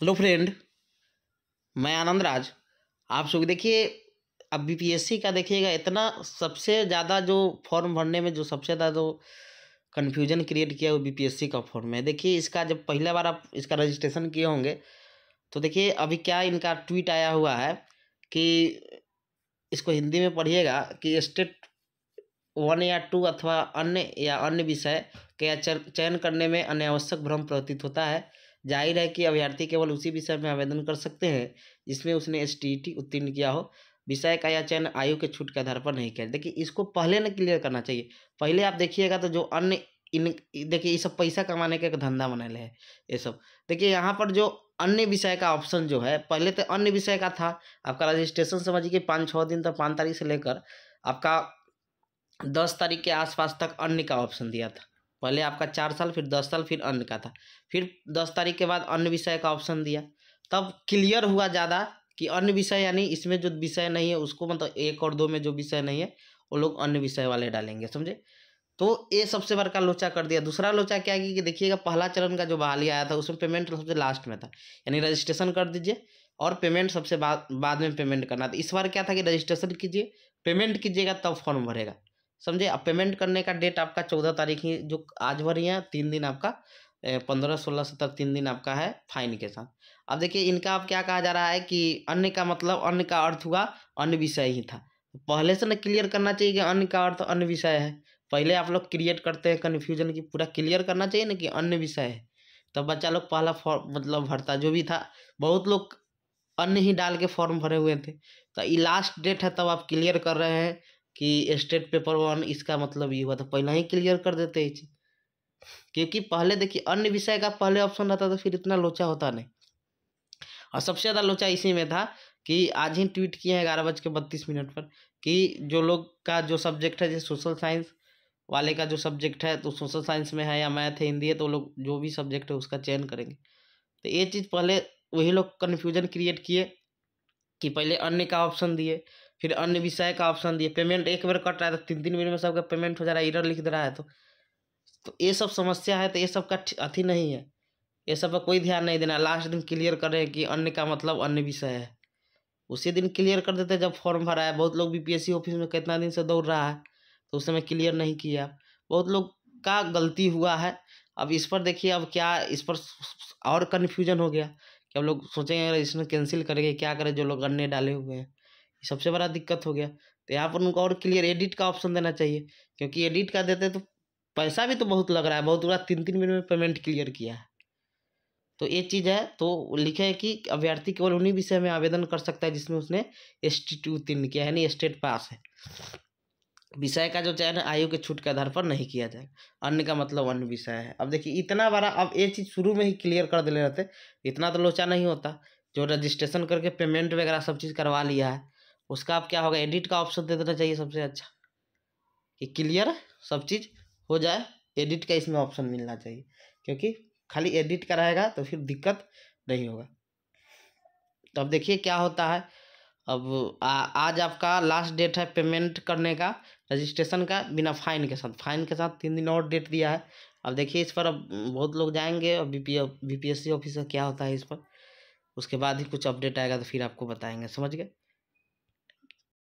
hello friend मैं आनंद राज आप सब देखिए अब बीपीएससी का देखिएगा इतना सबसे ज़्यादा जो फॉर्म भरने में जो सबसे ज़्यादा जो कन्फ्यूजन क्रिएट किया है वो बीपीएससी का फॉर्म है देखिए इसका जब पहला बार आप इसका रजिस्ट्रेशन किए होंगे तो देखिए अभी क्या इनका ट्वीट आया हुआ है कि इसको हिंदी में पढ़िएगा कि स्टेट वन या टू अथवा अन्य या अन्य विषय के चयन करने में अनावश्यक भ्रम प्रतीत होता है जाहिर है कि अभ्यर्थी केवल उसी विषय में आवेदन कर सकते हैं जिसमें उसने एस उत्तीर्ण किया हो विषय का या चयन आयु के छूट के आधार पर नहीं किया देखिए इसको पहले ना क्लियर करना चाहिए पहले आप देखिएगा तो जो अन्य इन देखिए ये सब पैसा कमाने का एक धंधा बनाए है ये सब देखिए यहाँ पर जो अन्य विषय का ऑप्शन जो है पहले तो अन्य विषय का था आपका रजिस्ट्रेशन समझिए पाँच छः दिन तक तो पाँच तारीख से लेकर आपका दस तारीख के आसपास तक अन्य का ऑप्शन दिया था पहले आपका चार साल फिर दस साल फिर अन्य का था फिर दस तारीख के बाद अन्य विषय का ऑप्शन दिया तब क्लियर हुआ ज़्यादा कि अन्य विषय यानी इसमें जो विषय नहीं है उसको मतलब एक और दो में जो विषय नहीं है वो लोग अन्य विषय वाले डालेंगे समझे तो ये सबसे बड़का लोचा कर दिया दूसरा लोचा क्या है कि देखिएगा पहला चरण का जो बहाली आया था उसमें पेमेंट सबसे लास्ट में था यानी रजिस्ट्रेशन कर दीजिए और पेमेंट सबसे बाद में पेमेंट करना था इस बार क्या था कि रजिस्ट्रेशन कीजिए पेमेंट कीजिएगा तब फॉर्म भरेगा समझे अब पेमेंट करने का डेट आपका चौदह तारीख ही जो आज भरी है तीन दिन आपका पंद्रह सोलह सत्रह तीन दिन आपका है फाइन के साथ अब देखिए इनका अब क्या कहा जा रहा है कि अन्य का मतलब अन्य का अर्थ हुआ अन्य विषय ही था पहले से ना क्लियर करना चाहिए कि अन्य का अर्थ अन्य विषय है पहले आप लोग क्रिएट करते हैं कन्फ्यूजन की पूरा क्लियर करना चाहिए ना कि अन्य विषय है तब तो बच्चा लोग पहला फॉर्म मतलब भरता जो भी था बहुत लोग अन्य ही डाल के फॉर्म भरे हुए थे तो ये लास्ट डेट है तब आप क्लियर कर रहे हैं कि स्टेट पेपर वन इसका मतलब ये हुआ था तो पहले ही क्लियर कर देते इस क्योंकि पहले देखिए अन्य विषय का पहले ऑप्शन रहता तो फिर इतना लोचा होता नहीं और सबसे ज़्यादा लोचा इसी में था कि आज ही ट्वीट किए हैं ग्यारह बज के बत्तीस मिनट पर कि जो लोग का जो सब्जेक्ट है जैसे सोशल साइंस वाले का जो सब्जेक्ट है तो सोशल साइंस में है या मैथ है हिंदी है तो लोग जो भी सब्जेक्ट है उसका चयन करेंगे तो ये चीज़ पहले वही लोग कन्फ्यूजन क्रिएट किए कि पहले अन्य का ऑप्शन दिए फिर अन्य विषय का ऑप्शन दिए पेमेंट एक बार कट रहा है तो तीन तीन मिनट में सबका पेमेंट हो जा रहा है इधर लिख दे रहा है तो तो ये सब समस्या है तो ये सब का अथी नहीं है ये सब पर कोई ध्यान नहीं देना लास्ट दिन क्लियर कर रहे हैं कि अन्य का मतलब अन्य विषय है उसी दिन क्लियर कर देते जब फॉर्म भरा है बहुत लोग बीपीएससी ऑफिस में कितना दिन से दौड़ रहा है तो उस समय क्लियर नहीं किया बहुत लोग का गलती हुआ है अब इस पर देखिए अब क्या इस पर और कन्फ्यूजन हो गया कि अब लोग सोचेंगे अगर इसमें कैंसिल करेंगे क्या करें जो लोग अन्य डाले हुए हैं सबसे बड़ा दिक्कत हो गया तो यहाँ पर उनको और क्लियर एडिट का ऑप्शन देना चाहिए क्योंकि एडिट का देते तो पैसा भी तो बहुत लग रहा है बहुत बड़ा तीन तीन मिनट में पेमेंट क्लियर किया है तो ये चीज़ है तो लिखा है कि अभ्यर्थी केवल उन्हीं विषय में आवेदन कर सकता है जिसमें उसने एस टी टू उत्तीर्ण किया है यानी स्टेट पास है विषय का जो चयन आयु के छूट के आधार पर नहीं किया जाए अन्य का मतलब अन्य विषय है अब देखिए इतना बड़ा अब ये चीज़ शुरू में ही क्लियर कर दे रहते इतना तो लोचा नहीं होता जो रजिस्ट्रेशन करके पेमेंट वगैरह सब चीज़ करवा लिया है उसका आप क्या होगा एडिट का ऑप्शन दे देना चाहिए सबसे अच्छा कि क्लियर सब चीज़ हो जाए एडिट का इसमें ऑप्शन मिलना चाहिए क्योंकि खाली एडिट का रहेगा तो फिर दिक्कत नहीं होगा तो अब देखिए क्या होता है अब आ, आज आपका लास्ट डेट है पेमेंट करने का रजिस्ट्रेशन का बिना फाइन के साथ फाइन के साथ तीन दिन और डेट दिया है अब देखिए इस पर अब बहुत लोग जाएंगे और B P B P S C officer क्या होता है इस पर उसके बाद ही कुछ अपडेट आएगा तो फिर आपको बताएंगे समझ गए